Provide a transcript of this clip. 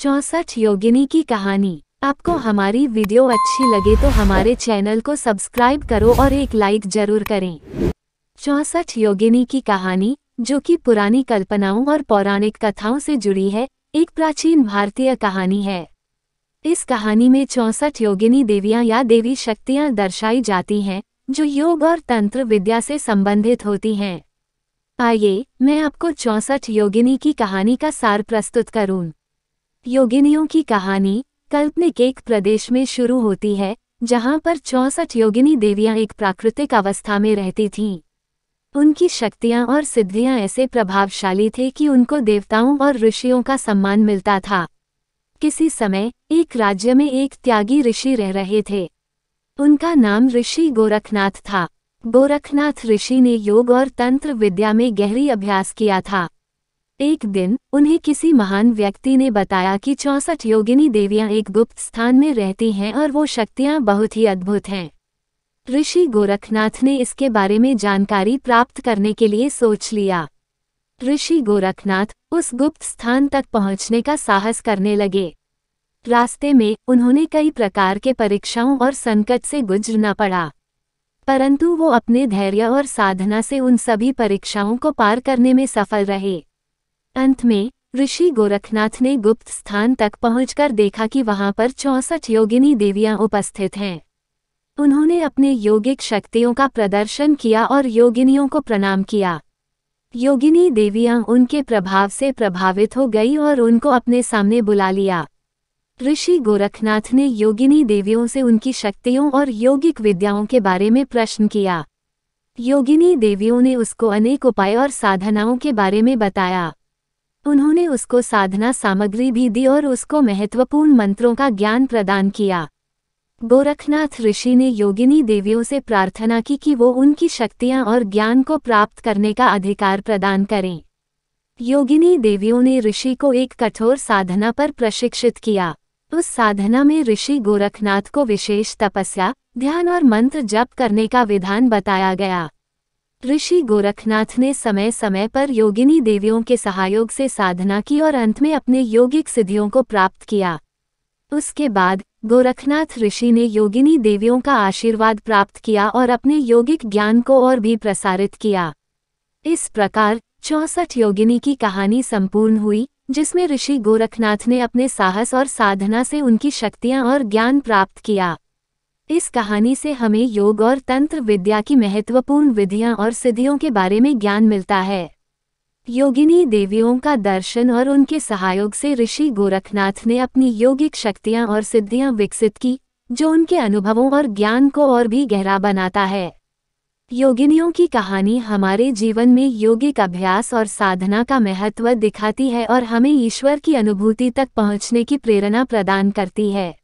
चौसठ योगिनी की कहानी आपको हमारी वीडियो अच्छी लगे तो हमारे चैनल को सब्सक्राइब करो और एक लाइक जरूर करें चौसठ योगिनी की कहानी जो कि पुरानी कल्पनाओं और पौराणिक कथाओं से जुड़ी है एक प्राचीन भारतीय कहानी है इस कहानी में चौसठ योगिनी देवियां या देवी शक्तियां दर्शाई जाती हैं जो योग और तंत्र विद्या से संबंधित होती हैं आइए मैं आपको चौसठ योगिनी की कहानी का सार प्रस्तुत करूँ योगिनियों की कहानी कल्पनिक एक प्रदेश में शुरू होती है जहां पर चौसठ योगिनी देवियां एक प्राकृतिक अवस्था में रहती थीं उनकी शक्तियां और सिद्धियां ऐसे प्रभावशाली थे कि उनको देवताओं और ऋषियों का सम्मान मिलता था किसी समय एक राज्य में एक त्यागी ऋषि रह रहे थे उनका नाम ऋषि गोरखनाथ था गोरखनाथ ऋषि ने योग और तंत्र विद्या में गहरी अभ्यास किया था एक दिन उन्हें किसी महान व्यक्ति ने बताया कि चौसठ योगिनी देवियां एक गुप्त स्थान में रहती हैं और वो शक्तियां बहुत ही अद्भुत हैं ऋषि गोरखनाथ ने इसके बारे में जानकारी प्राप्त करने के लिए सोच लिया ऋषि गोरखनाथ उस गुप्त स्थान तक पहुंचने का साहस करने लगे रास्ते में उन्होंने कई प्रकार के परीक्षाओं और संकट से गुजरना पड़ा परंतु वो अपने धैर्य और साधना से उन सभी परीक्षाओं को पार करने में सफल रहे अंत में ऋषि गोरखनाथ ने गुप्त स्थान तक पहुंचकर देखा कि वहां पर चौसठ योगिनी देवियां उपस्थित हैं उन्होंने अपने योगिक शक्तियों का प्रदर्शन किया और योगिनियों को प्रणाम किया योगिनी देवियां उनके प्रभाव से प्रभावित हो गई और उनको अपने सामने बुला लिया ऋषि गोरखनाथ ने योगिनी देवियों से उनकी शक्तियों और योगिक विद्याओं के बारे में प्रश्न किया योगिनी देवियों ने उसको अनेक उपाय और साधनाओं के बारे में बताया उन्होंने उसको साधना सामग्री भी दी और उसको महत्वपूर्ण मंत्रों का ज्ञान प्रदान किया गोरखनाथ ऋषि ने योगिनी देवियों से प्रार्थना की कि वो उनकी शक्तियाँ और ज्ञान को प्राप्त करने का अधिकार प्रदान करें योगिनी देवियों ने ऋषि को एक कठोर साधना पर प्रशिक्षित किया उस साधना में ऋषि गोरखनाथ को विशेष तपस्या ध्यान और मंत्र जप करने का विधान बताया गया ऋषि गोरखनाथ ने समय समय पर योगिनी देवियों के सहयोग से साधना की और अंत में अपने योगिक सिद्धियों को प्राप्त किया उसके बाद गोरखनाथ ऋषि ने योगिनी देवियों का आशीर्वाद प्राप्त किया और अपने योगिक ज्ञान को और भी प्रसारित किया इस प्रकार चौसठ योगिनी की कहानी संपूर्ण हुई जिसमें ऋषि गोरखनाथ ने अपने साहस और साधना से उनकी शक्तियाँ और ज्ञान प्राप्त किया इस कहानी से हमें योग और तंत्र विद्या की महत्वपूर्ण विधियां और सिद्धियों के बारे में ज्ञान मिलता है योगिनी देवियों का दर्शन और उनके सहयोग से ऋषि गोरखनाथ ने अपनी योगिक शक्तियां और सिद्धियां विकसित की जो उनके अनुभवों और ज्ञान को और भी गहरा बनाता है योगिनियों की कहानी हमारे जीवन में योगिक अभ्यास और साधना का महत्व दिखाती है और हमें ईश्वर की अनुभूति तक पहुंचने की प्रेरणा प्रदान करती है